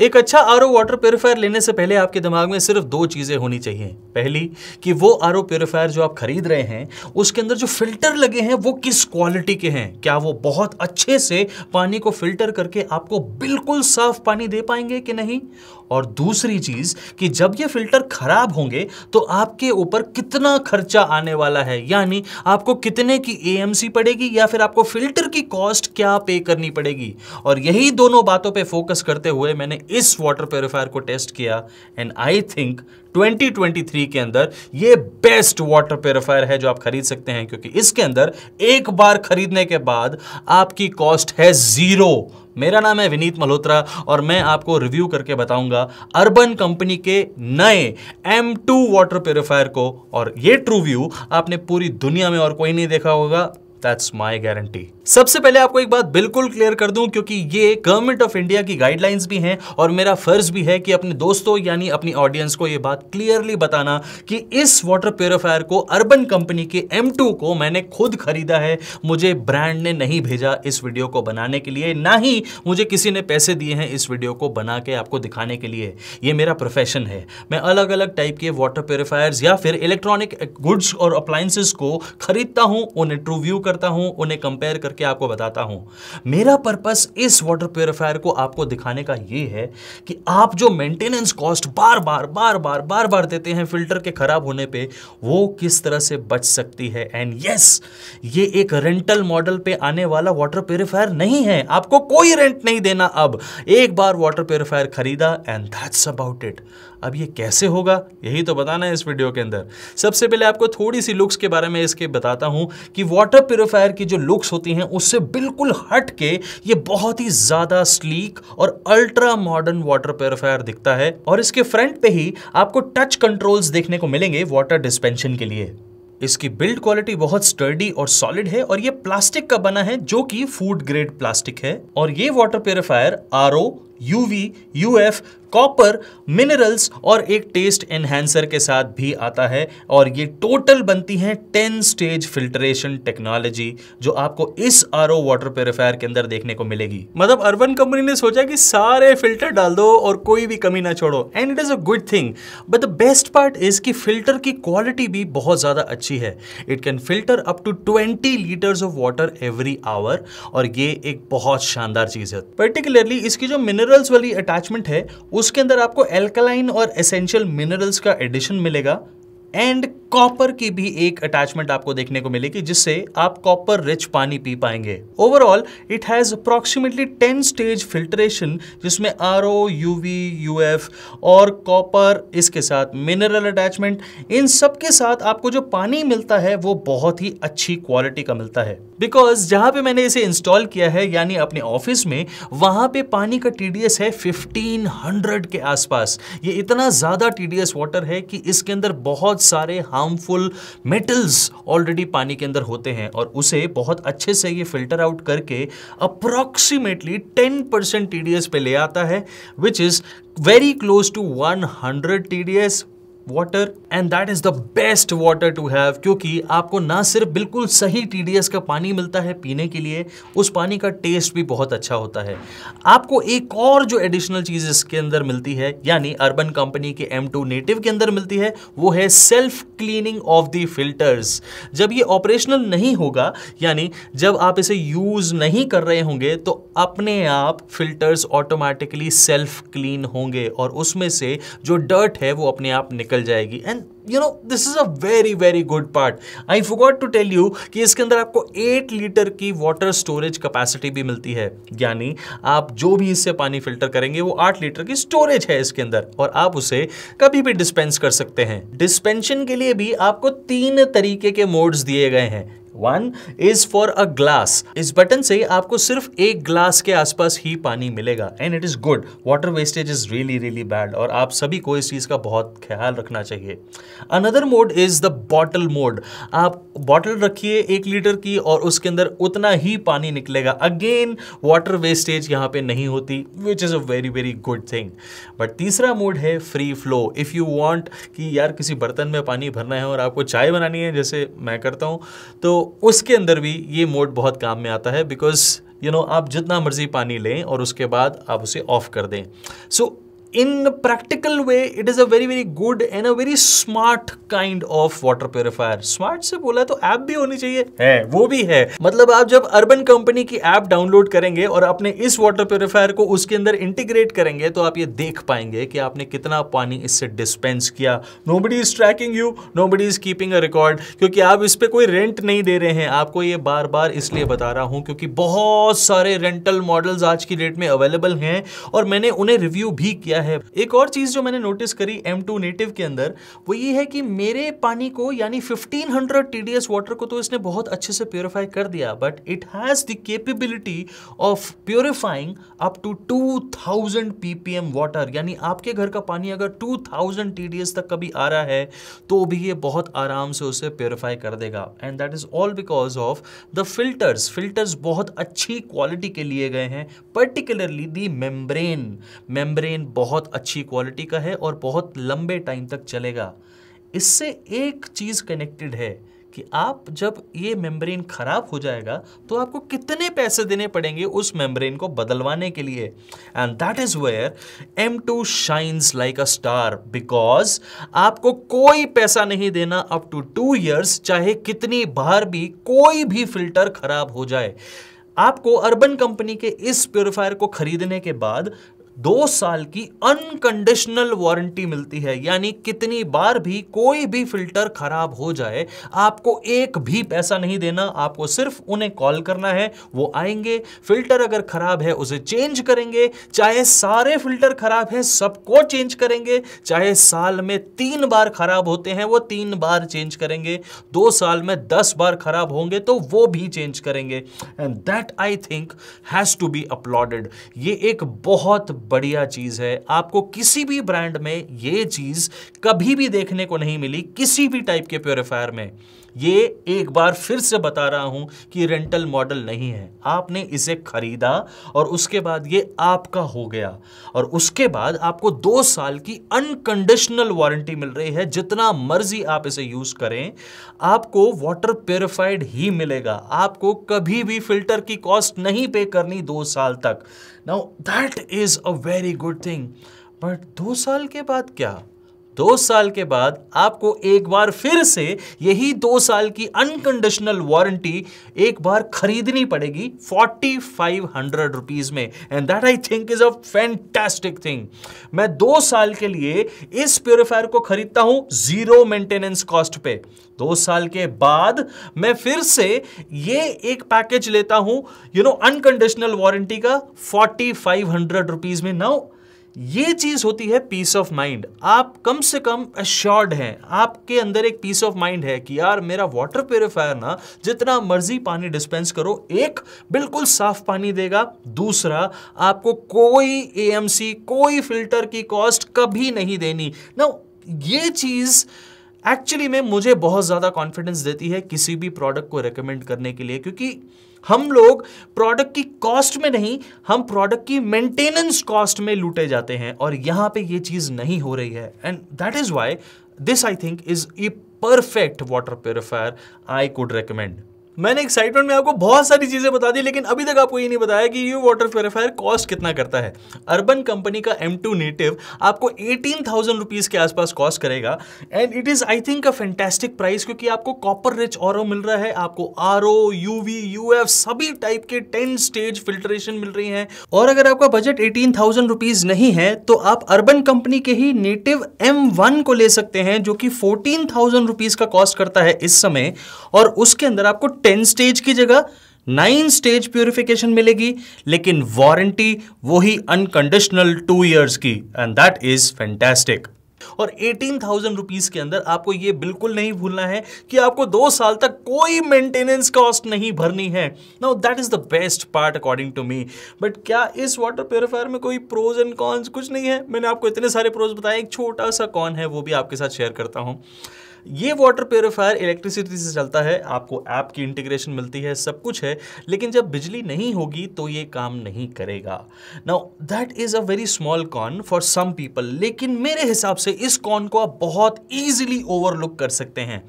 एक अच्छा are water purifier लेने से पहले आपके दिमाग में सिर्फ दो चीज़ें होनी चाहिए पहली कि वो आर प्योरीफायर जो आप खरीद रहे हैं उसके अंदर जो फिल्टर लगे हैं वो किस क्वालिटी के हैं क्या वो बहुत अच्छे से पानी को फिल्टर करके आपको बिल्कुल साफ पानी दे पाएंगे कि नहीं और दूसरी चीज़ कि जब ये फ़िल्टर ख़राब होंगे तो आपके ऊपर कितना खर्चा आने वाला है यानी आपको कितने की एएमसी पड़ेगी या फिर आपको फ़िल्टर की कॉस्ट क्या पे करनी पड़ेगी और यही दोनों बातों पे फोकस करते हुए मैंने इस वाटर प्योरीफायर को टेस्ट किया एंड आई थिंक 2023 के अंदर ये बेस्ट वाटर प्योरीफायर है जो आप खरीद सकते हैं क्योंकि इसके अंदर एक बार खरीदने के बाद आपकी कॉस्ट है ज़ीरो मेरा नाम है विनीत मल्होत्रा और मैं आपको रिव्यू करके बताऊंगा अर्बन कंपनी के नए M2 वाटर प्योरीफायर को और ये ट्रू व्यू आपने पूरी दुनिया में और कोई नहीं देखा होगा दैट्स माई गारंटी सबसे पहले आपको एक बात बिल्कुल क्लियर कर दूं क्योंकि ये गवर्नमेंट ऑफ इंडिया की गाइडलाइंस भी हैं और मेरा फर्ज भी है कि अपने दोस्तों यानी अपनी ऑडियंस को ये बात क्लियरली बताना कि इस वाटर प्योरीफायर को अर्बन कंपनी के M2 को मैंने खुद खरीदा है मुझे ब्रांड ने नहीं भेजा इस वीडियो को बनाने के लिए ना ही मुझे किसी ने पैसे दिए हैं इस वीडियो को बना के आपको दिखाने के लिए ये मेरा प्रोफेशन है मैं अलग अलग टाइप के वाटर प्योरीफायर्स या फिर इलेक्ट्रॉनिक गुड्स और अप्लाइंसेस को खरीदता हूँ उन्हें ट्रूव्यू करता हूँ उन्हें कंपेयर करके आपको बताता हूं मेरा पर्पस इस वाटर प्योरीफायर को आपको दिखाने का ये है कि आप जो मेंटेनेंस कॉस्ट बार बार बार बार बार बार देते हैं फिल्टर के ख़राब होने पे वो किस तरह से बच सकती है एंड यस yes, ये एक रेंटल मॉडल पे आने वाला वाटर प्योरीफायर नहीं है आपको कोई रेंट नहीं देना अब एक बार वाटर प्योरीफायर खरीदा एंड दैट्स अबाउट इट अब ये कैसे होगा यही तो बताना है इस वीडियो के अंदर सबसे पहले आपको थोड़ी सी लुक्स के बारे में इसके बताता हूं कि वाटर प्योरीफायर की जो लुक्स होती हैं हैं उससे बिल्कुल हट के ये बहुत ही ज़्यादा स्लीक और अल्ट्रा मॉडर्न वाटर प्योरिफायर दिखता है और इसके फ्रंट पे ही आपको टच कंट्रोल्स देखने को मिलेंगे वाटर डिस्पेंशन के लिए इसकी बिल्ड क्वालिटी बहुत स्टर्डी और सॉलिड है और ये प्लास्टिक का बना है जो कि फूड ग्रेड प्लास्टिक है और ये water purifier R UV UF copper minerals और एक टेस्ट एनहेंसर के साथ भी आता है और ये टोटल बनती है टेन स्टेज फिल्ट्रेशन टेक्नोलॉजी जो आपको इस आर वाटर प्योरीफायर के अंदर देखने को मिलेगी मतलब अर्बन कंपनी ने सोचा कि सारे फिल्टर डाल दो और कोई भी कमी ना छोड़ो and it is a good thing but the best part is कि फिल्टर की क्वालिटी भी बहुत ज्यादा अच्छी है it can filter up to twenty litres of water every hour और ये एक बहुत शानदार चीज है पर्टिकुलरली इसकी जो मिनरल मिनरल्स वाली अटैचमेंट है उसके अंदर आपको एल्कलाइन और एसेंशियल मिनरल्स का एडिशन मिलेगा एंड कॉपर की भी एक अटैचमेंट आपको देखने को मिलेगी जिससे आप कॉपर रिच पानी पी पाएंगे overall it has approximately ten stage filtration जिसमें R O U V U F और कॉपर इसके साथ मिनरल अटैचमेंट इन सब के साथ आपको जो पानी मिलता है वो बहुत ही अच्छी क्वालिटी का मिलता है बिकॉज जहाँ पे मैंने इसे इंस्टॉल किया है यानी अपने ऑफिस में वहाँ पे पानी का टी है फिफ्टीन हंड्रेड के आसपास ये इतना ज़्यादा टी वाटर है कि इसके अंदर बहुत सारे हार्मफुल मेटल्स ऑलरेडी पानी के अंदर होते हैं और उसे बहुत अच्छे से ये फिल्टर आउट करके अप्रॉक्सीमेटली टेन परसेंट टी पे ले आता है which is one hundred T 100 S water and that is the best water to have क्योंकि आपको ना सिर्फ बिल्कुल सही टी का पानी मिलता है पीने के लिए उस पानी का टेस्ट भी बहुत अच्छा होता है आपको एक और जो एडिशनल चीज़ इसके अंदर मिलती है यानी अर्बन कंपनी के एम टू नेटिव के अंदर मिलती है वो है self cleaning of the filters जब ये ऑपरेशनल नहीं होगा यानी जब आप इसे यूज़ नहीं कर रहे होंगे तो अपने आप फिल्टर्स ऑटोमेटिकली सेल्फ क्लीन होंगे और उसमें से जो डर्ट है वो अपने आप निकल निकल जाएगी and you know this is a very very good part I forgot to tell you कि इसके अंदर आपको एट लीटर की वाटर स्टोरेज कैपेसिटी भी मिलती है यानी आप जो भी इससे पानी फिल्टर करेंगे वो आठ लीटर की स्टोरेज है इसके अंदर और आप उसे कभी भी डिस्पेंस कर सकते हैं डिस्पेंशन के लिए भी आपको तीन तरीके के मोड्स दिए गए हैं one is for a glass इस बटन से आपको सिर्फ एक ग्लास के आसपास ही पानी मिलेगा and it is good water wastage is really really bad और आप सभी को इस चीज का बहुत ख्याल रखना चाहिए another mode is the bottle mode आप बॉटल रखिए एक लीटर की और उसके अंदर उतना ही पानी निकलेगा अगेन वाटर वेस्टेज यहाँ पे नहीं होती which is a very very good thing but तीसरा मोड है free flow if you want कि यार किसी बर्तन में पानी भरना है और आपको चाय बनानी है जैसे मैं करता हूँ तो उसके अंदर भी ये मोड बहुत काम में आता है बिकॉज यू नो आप जितना मर्ज़ी पानी लें और उसके बाद आप उसे ऑफ़ कर दें so so, in practical way it is a very very good and a very smart kind of water purifier smart से बोला तो ऐप भी होनी चाहिए है वो भी है मतलब आप जब अर्बन कंपनी की ऐप डाउनलोड करेंगे और अपने इस वाटर प्योरिफायर को उसके अंदर इंटीग्रेट करेंगे तो आप ये देख पाएंगे कि आपने कितना पानी इससे डिस्पेंस किया nobody is tracking you nobody is keeping a record क्योंकि आप इस पर कोई रेंट नहीं दे रहे हैं आपको ये बार बार इसलिए बता रहा हूं क्योंकि बहुत सारे रेंटल मॉडल्स आज की डेट में अवेलेबल हैं और मैंने उन्हें रिव्यू भी किया किया है एक और चीज़ जो मैंने नोटिस करी M2 नेटिव के अंदर वो ये है कि मेरे पानी को यानी 1500 हंड्रेड टी वाटर को तो इसने बहुत अच्छे से प्योरीफाई कर दिया but it has the capability of purifying up to 2000 ppm water यानी आपके घर का पानी अगर 2000 TDS तक कभी आ रहा है तो भी ये बहुत आराम से उसे प्योरीफाई कर देगा and that is all because of the filters filters बहुत अच्छी क्वालिटी के लिए गए हैं पर्टिकुलरली दी मेम्ब्रेन मेम्ब्रेन बहुत बहुत अच्छी क्वालिटी का है और बहुत लंबे टाइम तक चलेगा इससे एक चीज़ कनेक्टेड है कि आप जब ये मेम्ब्रेन ख़राब हो जाएगा तो आपको कितने पैसे देने पड़ेंगे उस मेम्ब्रेन को बदलवाने के लिए and that is where M two shines like a star because आपको कोई पैसा नहीं देना अप टू टू ईयर्स चाहे कितनी बार भी कोई भी फिल्टर खराब हो जाए आपको अर्बन कंपनी के इस प्योरीफायर को खरीदने के बाद दो साल की अनकंडीशनल वारंटी मिलती है यानी कितनी बार भी कोई भी फिल्टर खराब हो जाए आपको एक भी पैसा नहीं देना आपको सिर्फ उन्हें कॉल करना है वो आएंगे फिल्टर अगर खराब है उसे चेंज करेंगे चाहे सारे फिल्टर खराब हैं सबको चेंज करेंगे चाहे साल में तीन बार खराब होते हैं वो तीन बार चेंज करेंगे दो साल में दस बार खराब होंगे तो वो भी चेंज करेंगे and that I think has to be uploaded ये एक बहुत बढ़िया चीज़ है आपको किसी भी ब्रांड में ये चीज़ कभी भी देखने को नहीं मिली किसी भी टाइप के प्योरीफायर में ये एक बार फिर से बता रहा हूँ कि रेंटल मॉडल नहीं है आपने इसे खरीदा और उसके बाद ये आपका हो गया और उसके बाद आपको दो साल की अनकंडीशनल वारंटी मिल रही है जितना मर्जी आप इसे यूज़ करें आपको वाटर प्योरिफाइड ही मिलेगा आपको कभी भी फिल्टर की कॉस्ट नहीं पे करनी दो साल तक now that is a very good thing but दो साल के बाद क्या दो साल के बाद आपको एक बार फिर से यही दो साल की अनकंडीशनल वारंटी एक बार खरीदनी पड़ेगी फोर्टी फाइव हंड्रेड रुपीज में and that I think is a fantastic thing मैं दो साल के लिए इस प्योरीफायर को खरीदता हूं जीरो मेंटेनेंस कॉस्ट पे दो साल के बाद मैं फिर से ये एक पैकेज लेता हूं यू नो अनकंडीशनल वारंटी का फोर्टी फाइव हंड्रेड रुपीज में नाउ ये चीज़ होती है पीस ऑफ माइंड आप कम से कम अश्योर्ड हैं आपके अंदर एक पीस ऑफ माइंड है कि यार मेरा वाटर प्योरीफायर ना जितना मर्जी पानी डिस्पेंस करो एक बिल्कुल साफ पानी देगा दूसरा आपको कोई एएमसी कोई फिल्टर की कॉस्ट कभी नहीं देनी ना ये चीज़ एक्चुअली में मुझे बहुत ज़्यादा कॉन्फिडेंस देती है किसी भी प्रोडक्ट को रिकमेंड करने के लिए क्योंकि हम लोग प्रोडक्ट की कॉस्ट में नहीं हम प्रोडक्ट की मेंटेनेंस कॉस्ट में लूटे जाते हैं और यहाँ पे ये चीज़ नहीं हो रही है and that is why this I think is a perfect water purifier I could recommend मैंने एक्साइटमेंट में आपको बहुत सारी चीज़ें बता दी लेकिन अभी तक आपको ये नहीं बताया कि ये वाटर प्योरीफायर कॉस्ट कितना करता है अर्बन कंपनी का M2 टू नेटिव आपको एटीन थाउजेंड रुपीज़ के आसपास कॉस्ट करेगा and it is I think a fantastic price क्योंकि आपको कॉपर रिच और मिल रहा है आपको R O U V U F सभी टाइप के टेन स्टेज फिल्ट्रेशन मिल रही है और अगर आपका बजट एटीन थाउजेंड नहीं है तो आप अर्बन कंपनी के ही नेटिव एम को ले सकते हैं जो कि फोर्टीन थाउजेंड का कॉस्ट करता है इस समय और उसके अंदर आपको टेन स्टेज की जगह नाइन स्टेज प्योरिफिकेशन मिलेगी लेकिन वारंटी वो ही अनकंडीशनल टू ईयर्स की एंड दैट इज फैंटेस्टिक और एटीन थाउजेंड रुपीज के अंदर आपको ये बिल्कुल नहीं भूलना है कि आपको दो साल तक कोई मेंटेनेंस कॉस्ट नहीं भरनी है now that is the best part according to me but क्या इस वाटर प्योरीफायर में कोई प्रोज एंड कॉन्स कुछ नहीं है मैंने आपको इतने सारे प्रोज बताए एक छोटा सा कॉन है वो भी आपके साथ शेयर करता हूँ ये वाटर प्योरीफायर इलेक्ट्रिसिटी से चलता है आपको ऐप की इंटीग्रेशन मिलती है सब कुछ है लेकिन जब बिजली नहीं होगी तो ये काम नहीं करेगा now that is a very small con for some people लेकिन मेरे हिसाब से इस कॉन को आप बहुत ईजिली ओवरलुक कर सकते हैं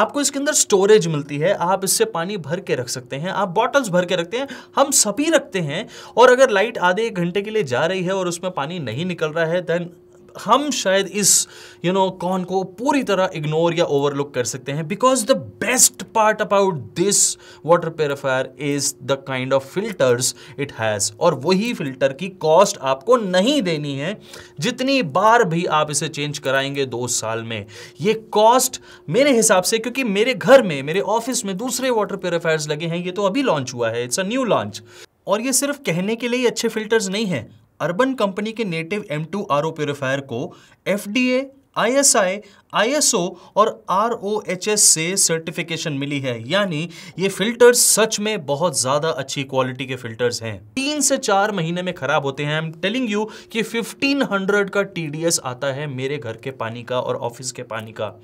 आपको इसके अंदर स्टोरेज मिलती है आप इससे पानी भर के रख सकते हैं आप बॉटल्स भर के रखते हैं हम सभी रखते हैं और अगर लाइट आधे एक घंटे के लिए जा रही है और उसमें पानी नहीं निकल रहा है देन हम शायद इस यू नो कॉन को पूरी तरह इग्नोर या ओवरलुक कर सकते हैं because the best part about this water purifier is the kind of filters it has और वही फिल्टर की कॉस्ट आपको नहीं देनी है जितनी बार भी आप इसे चेंज कराएंगे दो साल में ये कॉस्ट मेरे हिसाब से क्योंकि मेरे घर में मेरे ऑफिस में दूसरे वाटर प्योरीफायर्स लगे हैं ये तो अभी लॉन्च हुआ है इट्स अ न्यू लॉन्च और ये सिर्फ कहने के लिए अच्छे फिल्टर्स नहीं हैं अर्बन कंपनी के native M two R O purifier को F D A I S I I S O और आर ओ एच एस से सर्टिफिकेशन मिली है यानी ये फिल्टर्स सच में बहुत ज़्यादा अच्छी क्वालिटी के फिल्टर्स हैं तीन से चार महीने में ख़राब होते हैं आई एम टेलिंग यू कि फिफ्टीन हंड्रेड का टी डी एस आता है मेरे घर के पानी का और ऑफिस के पानी का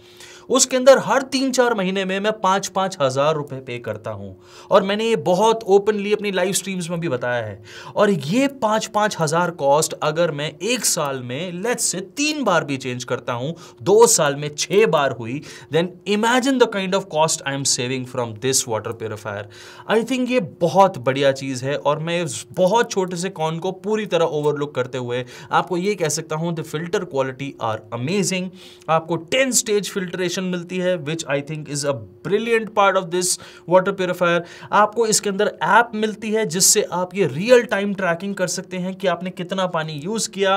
उसके अंदर हर तीन चार महीने में मैं पांच पांच हज़ार रुपए पे करता हूं और मैंने ये बहुत ओपनली अपनी लाइव स्ट्रीम्स में भी बताया है और ये पांच पांच हज़ार कॉस्ट अगर मैं एक साल में लेट्स से तीन बार भी चेंज करता हूं दो साल में छह बार हुई then imagine the kind of cost I am saving from this water purifier I think ये बहुत बढ़िया चीज़ है और मैं बहुत छोटे से कॉन को पूरी तरह ओवरलुक करते हुए आपको ये कह सकता हूं the filter quality are amazing आपको टेन स्टेज फिल्ट्रेशन प्रोटेक्शन मिलती है which I think is a brilliant part of this water purifier आपको इसके अंदर ऐप मिलती है जिससे आप ये रियल टाइम ट्रैकिंग कर सकते हैं कि आपने कितना पानी यूज़ किया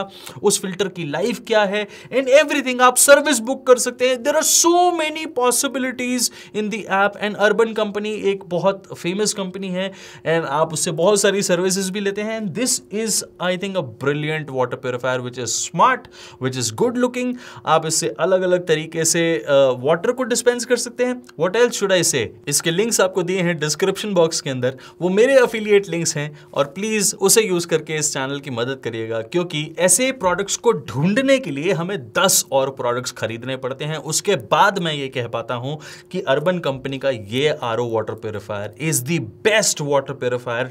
उस फिल्टर की लाइफ क्या है एंड एवरीथिंग आप सर्विस बुक कर सकते हैं there are so many possibilities in the app and Urban Company एक बहुत फेमस कंपनी है एंड आप उससे बहुत सारी सर्विसेज भी लेते हैं and this is I think a brilliant water purifier which is smart which is good looking आप इससे अलग अलग तरीके से वाटर को डिस्पेंस कर सकते हैं वॉट एल्स शुड आई से इसके लिंक्स आपको दिए हैं डिस्क्रिप्शन बॉक्स के अंदर वो मेरे अफिलियट लिंक्स हैं और प्लीज़ उसे यूज़ करके इस चैनल की मदद करिएगा क्योंकि ऐसे प्रोडक्ट्स को ढूंढने के लिए हमें दस और प्रोडक्ट्स खरीदने पड़ते हैं उसके बाद मैं ये कह पाता हूं कि अर्बन कंपनी का ये R O water purifier is the best water purifier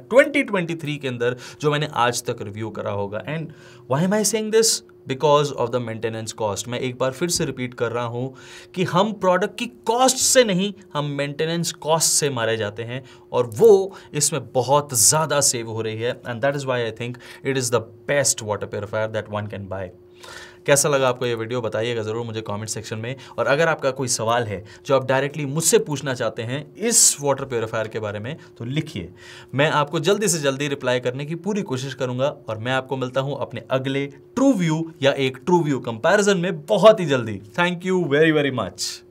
three के अंदर जो मैंने आज तक रिव्यू करा होगा and why am I saying this because of the maintenance cost मैं एक बार फिर से रिपीट कर रहा हूं कि हम प्रोडक्ट की कॉस्ट से नहीं हम मेंटेनेंस कॉस्ट से मारे जाते हैं और वो इसमें बहुत ज़्यादा सेव हो रही है and that is why I think it is the best water purifier that one can buy कैसा लगा आपको ये वीडियो बताइएगा ज़रूर मुझे कमेंट सेक्शन में और अगर आपका कोई सवाल है जो आप डायरेक्टली मुझसे पूछना चाहते हैं इस वाटर प्योरीफायर के बारे में तो लिखिए मैं आपको जल्दी से जल्दी रिप्लाई करने की पूरी कोशिश करूंगा और मैं आपको मिलता हूं अपने अगले ट्रू व्यू या एक ट्रू व्यू कंपेरिजन में बहुत ही जल्दी thank you very very much